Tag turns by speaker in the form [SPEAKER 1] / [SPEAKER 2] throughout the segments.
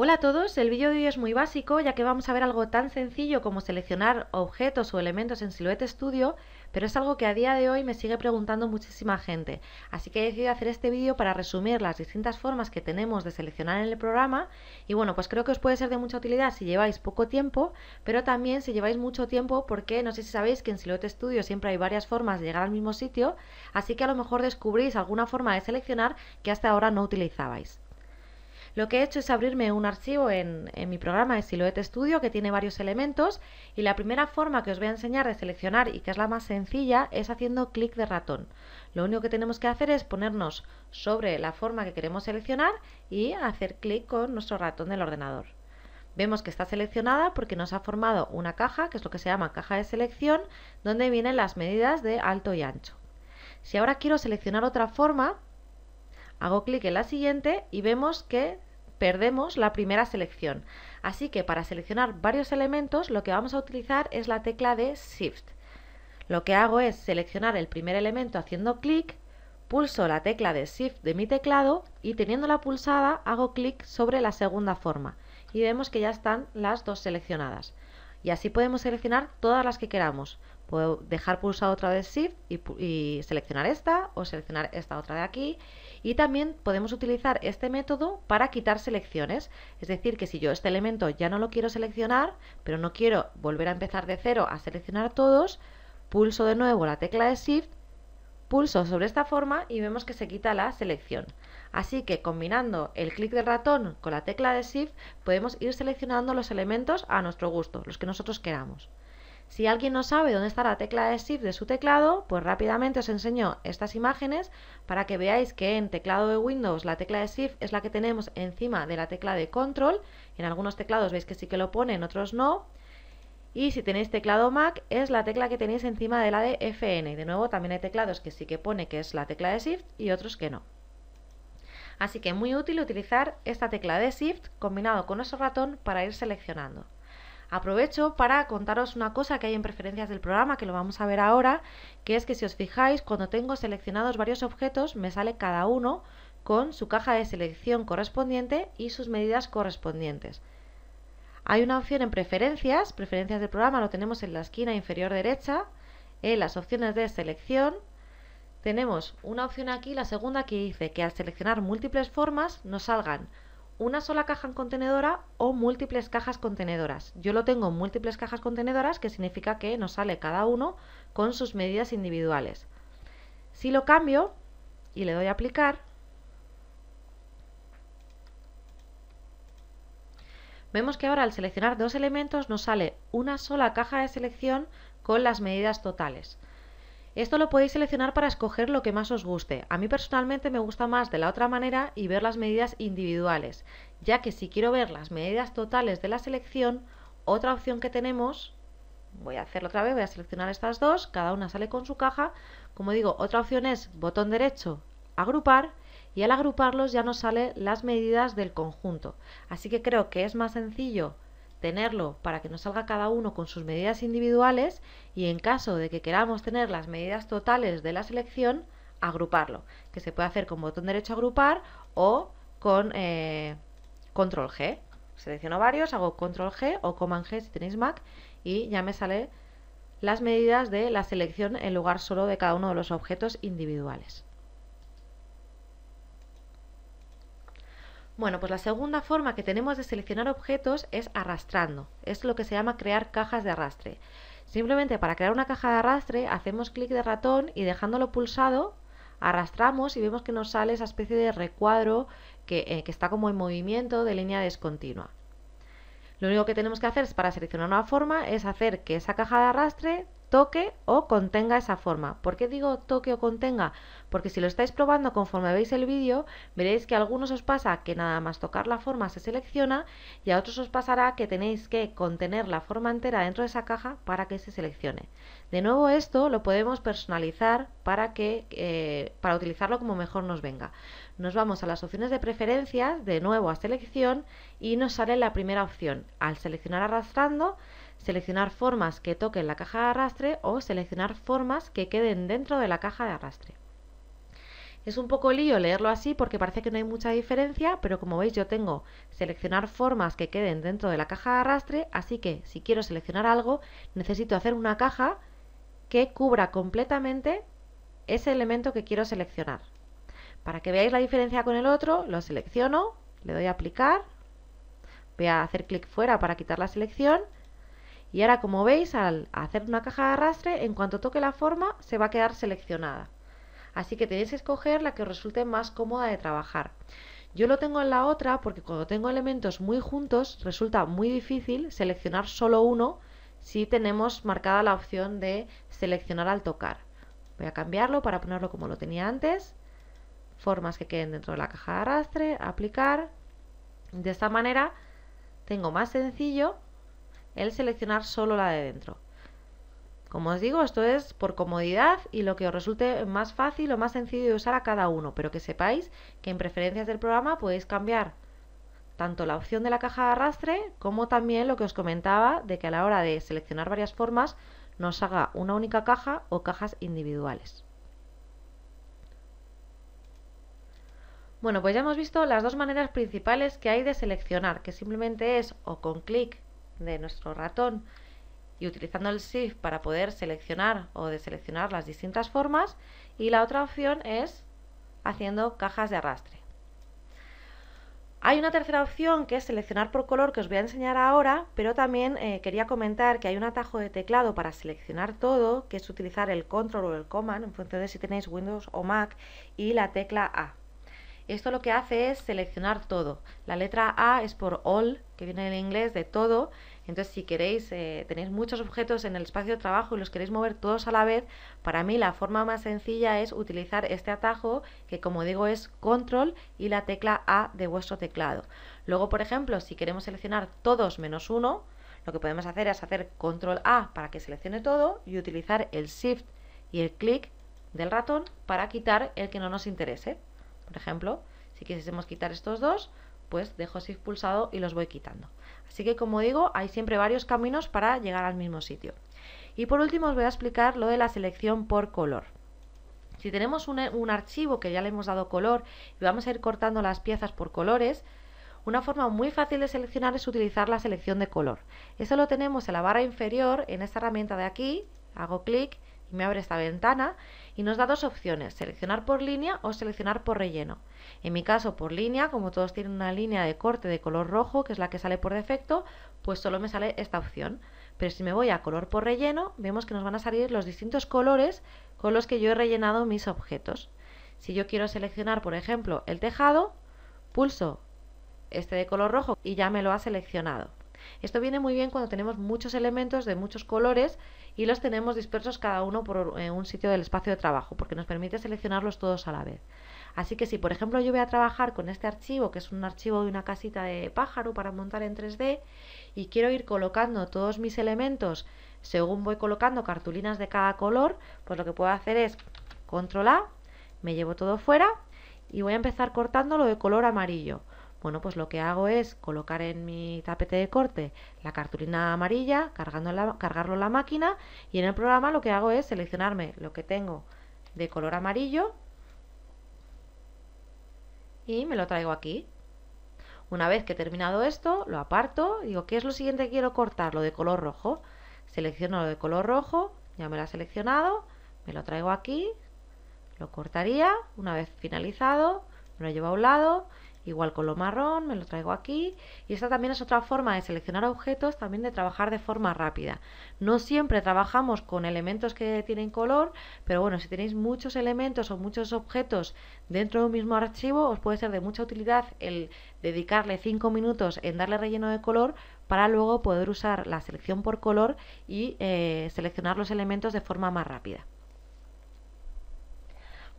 [SPEAKER 1] Hola a todos, el vídeo de hoy es muy básico ya que vamos a ver algo tan sencillo como seleccionar objetos o elementos en Silhouette Studio, pero es algo que a día de hoy me sigue preguntando muchísima gente, así que he decidido hacer este vídeo para resumir las distintas formas que tenemos de seleccionar en el programa y bueno, pues creo que os puede ser de mucha utilidad si lleváis poco tiempo, pero también si lleváis mucho tiempo porque no sé si sabéis que en Silhouette Studio siempre hay varias formas de llegar al mismo sitio, así que a lo mejor descubrís alguna forma de seleccionar que hasta ahora no utilizabais. Lo que he hecho es abrirme un archivo en, mi programa de Silhouette Studio que tiene varios elementos y la primera forma que os voy a enseñar de seleccionar y que es la más sencilla es haciendo clic de ratón. Lo único que tenemos que hacer es ponernos sobre la forma que queremos seleccionar y hacer clic con nuestro ratón del ordenador. Vemos que está seleccionada porque nos ha formado una caja, que es lo que se llama caja de selección, donde vienen las medidas de alto y ancho. Si ahora quiero seleccionar otra forma, hago clic en la siguiente y vemos que perdemos la primera selección. Así que para seleccionar varios elementos lo que vamos a utilizar es la tecla de Shift. Lo que hago es seleccionar el primer elemento haciendo clic, pulso la tecla de Shift de mi teclado y teniéndola pulsada hago clic sobre la segunda forma y vemos que ya están las dos seleccionadas. Y así podemos seleccionar todas las que queramos. Puedo dejar pulsado otra vez Shift y, y, seleccionar esta o seleccionar esta otra de aquí. Y también podemos utilizar este método para quitar selecciones. Es decir, que si yo este elemento ya no lo quiero seleccionar, pero no quiero volver a empezar de cero a seleccionar todos, pulso de nuevo la tecla de Shift, pulso sobre esta forma y vemos que se quita la selección. Así que combinando el clic del ratón con la tecla de Shift podemos ir seleccionando los elementos a nuestro gusto, los que nosotros queramos. Si alguien no sabe dónde está la tecla de Shift de su teclado, pues rápidamente os enseño estas imágenes para que veáis que en teclado de Windows la tecla de Shift es la que tenemos encima de la tecla de Control. En algunos teclados veis que sí que lo pone, en otros no. Y si tenéis teclado Mac es la tecla que tenéis encima de la de FN. De nuevo, también hay teclados que sí que pone que es la tecla de Shift y otros que no. Así que muy útil utilizar esta tecla de Shift combinado con nuestro ratón para ir seleccionando. Aprovecho para contaros una cosa que hay en preferencias del programa, que lo vamos a ver ahora, que es que si os fijáis, cuando tengo seleccionados varios objetos, me sale cada uno con su caja de selección correspondiente y sus medidas correspondientes. Hay una opción en preferencias, preferencias del programa lo tenemos en la esquina inferior derecha, en las opciones de selección. Tenemos una opción aquí, la segunda, que dice que al seleccionar múltiples formas nos salgan una sola caja en contenedora o múltiples cajas contenedoras. Yo lo tengo en múltiples cajas contenedoras, que significa que nos sale cada uno con sus medidas individuales. Si lo cambio y le doy a aplicar, vemos que ahora al seleccionar dos elementos nos sale una sola caja de selección con las medidas totales. Esto lo podéis seleccionar para escoger lo que más os guste. A mí personalmente me gusta más de la otra manera y ver las medidas individuales, ya que si quiero ver las medidas totales de la selección, otra opción que tenemos, voy a hacerlo otra vez, voy a seleccionar estas dos, cada una sale con su caja. Como digo, otra opción es botón derecho, agrupar, y al agruparlos ya nos sale las medidas del conjunto. Así que creo que es más sencillo tenerlo para que nos salga cada uno con sus medidas individuales y en caso de que queramos tener las medidas totales de la selección, agruparlo, que se puede hacer con botón derecho agrupar o con eh, control G. Selecciono varios, hago control G o command G si tenéis Mac y ya me sale las medidas de la selección en lugar solo de cada uno de los objetos individuales. Bueno, pues la segunda forma que tenemos de seleccionar objetos es arrastrando. Es lo que se llama crear cajas de arrastre. Simplemente para crear una caja de arrastre hacemos clic de ratón y dejándolo pulsado arrastramos y vemos que nos sale esa especie de recuadro que, eh, está como en movimiento de línea descontinua. Lo único que tenemos que hacer es para seleccionar una forma es hacer que esa caja de arrastre toque o contenga esa forma. ¿Por qué digo toque o contenga? Porque si lo estáis probando conforme veis el vídeo, veréis que a algunos os pasa que nada más tocar la forma se selecciona y a otros os pasará que tenéis que contener la forma entera dentro de esa caja para que se seleccione. De nuevo esto lo podemos personalizar para, que, eh, para utilizarlo como mejor nos venga. Nos vamos a las opciones de preferencias, de nuevo a selección y nos sale la primera opción. Al seleccionar arrastrando seleccionar formas que toquen la caja de arrastre o seleccionar formas que queden dentro de la caja de arrastre. Es un poco lío leerlo así porque parece que no hay mucha diferencia, pero como veis yo tengo seleccionar formas que queden dentro de la caja de arrastre, así que si quiero seleccionar algo necesito hacer una caja que cubra completamente ese elemento que quiero seleccionar. Para que veáis la diferencia con el otro, lo selecciono, le doy a aplicar, voy a hacer clic fuera para quitar la selección y ahora como veis, al hacer una caja de arrastre, en cuanto toque la forma se va a quedar seleccionada. Así que tenéis que escoger la que os resulte más cómoda de trabajar. Yo lo tengo en la otra porque cuando tengo elementos muy juntos resulta muy difícil seleccionar solo uno si tenemos marcada la opción de seleccionar al tocar. Voy a cambiarlo para ponerlo como lo tenía antes. Formas que queden dentro de la caja de arrastre, aplicar. De esta manera tengo más sencillo el seleccionar solo la de dentro. Como os digo, esto es por comodidad y lo que os resulte más fácil o más sencillo de usar a cada uno, pero que sepáis que en preferencias del programa podéis cambiar tanto la opción de la caja de arrastre como también lo que os comentaba de que a la hora de seleccionar varias formas nos haga una única caja o cajas individuales. Bueno, pues ya hemos visto las dos maneras principales que hay de seleccionar, que simplemente es o con clic de nuestro ratón y utilizando el shift para poder seleccionar o deseleccionar las distintas formas y la otra opción es haciendo cajas de arrastre. Hay una tercera opción que es seleccionar por color que os voy a enseñar ahora, pero también eh, quería comentar que hay un atajo de teclado para seleccionar todo, que es utilizar el control o el command en función de si tenéis Windows o Mac y la tecla A. Esto lo que hace es seleccionar todo. La letra A es por all, que viene en inglés de todo. Entonces, si queréis, eh, tenéis muchos objetos en el espacio de trabajo y los queréis mover todos a la vez, para mí la forma más sencilla es utilizar este atajo, que como digo es control y la tecla A de vuestro teclado. Luego, por ejemplo, si queremos seleccionar todos menos uno, lo que podemos hacer es hacer control A para que seleccione todo y utilizar el shift y el clic del ratón para quitar el que no nos interese. Por ejemplo, si quisiésemos quitar estos dos, pues dejo así pulsado y los voy quitando. Así que como digo, hay siempre varios caminos para llegar al mismo sitio. Y por último os voy a explicar lo de la selección por color. Si tenemos un, un archivo que ya le hemos dado color y vamos a ir cortando las piezas por colores, una forma muy fácil de seleccionar es utilizar la selección de color. Eso lo tenemos en la barra inferior, en esta herramienta de aquí, hago clic y me abre esta ventana y nos da dos opciones, seleccionar por línea o seleccionar por relleno. En mi caso por línea, como todos tienen una línea de corte de color rojo, que es la que sale por defecto, pues solo me sale esta opción. Pero si me voy a color por relleno, vemos que nos van a salir los distintos colores con los que yo he rellenado mis objetos. Si yo quiero seleccionar, por ejemplo, el tejado, pulso este de color rojo y ya me lo ha seleccionado. Esto viene muy bien cuando tenemos muchos elementos de muchos colores y los tenemos dispersos cada uno por eh, un sitio del espacio de trabajo, porque nos permite seleccionarlos todos a la vez. Así que si, por ejemplo, yo voy a trabajar con este archivo, que es un archivo de una casita de pájaro para montar en 3D, y quiero ir colocando todos mis elementos según voy colocando cartulinas de cada color, pues lo que puedo hacer es control A, me llevo todo fuera y voy a empezar cortándolo de color amarillo. Bueno, pues lo que hago es colocar en mi tapete de corte la cartulina amarilla, cargando cargarlo en la máquina y en el programa lo que hago es seleccionarme lo que tengo de color amarillo y me lo traigo aquí. Una vez que he terminado esto, lo aparto, digo, ¿qué es lo siguiente que quiero cortar? Lo de color rojo. Selecciono lo de color rojo, ya me lo ha seleccionado, me lo traigo aquí, lo cortaría, una vez finalizado, me lo llevo a un lado Igual con lo marrón, me lo traigo aquí. Y esta también es otra forma de seleccionar objetos, también de trabajar de forma rápida. No siempre trabajamos con elementos que tienen color, pero bueno, si tenéis muchos elementos o muchos objetos dentro de un mismo archivo, os puede ser de mucha utilidad el dedicarle 5 minutos en darle relleno de color para luego poder usar la selección por color y eh, seleccionar los elementos de forma más rápida.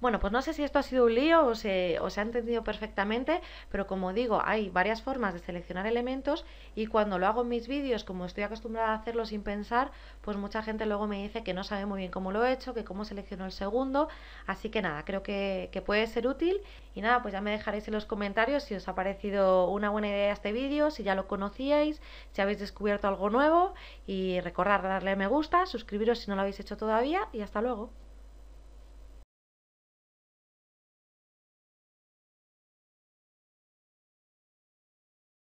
[SPEAKER 1] Bueno, pues no sé si esto ha sido un lío o se, ha entendido perfectamente, pero como digo, hay varias formas de seleccionar elementos y cuando lo hago en mis vídeos, como estoy acostumbrada a hacerlo sin pensar, pues mucha gente luego me dice que no sabe muy bien cómo lo he hecho, que cómo selecciono el segundo, así que nada, creo que, puede ser útil y nada, pues ya me dejaréis en los comentarios si os ha parecido una buena idea este vídeo, si ya lo conocíais, si habéis descubierto algo nuevo y recordad darle me gusta, suscribiros si no lo habéis hecho todavía y hasta luego.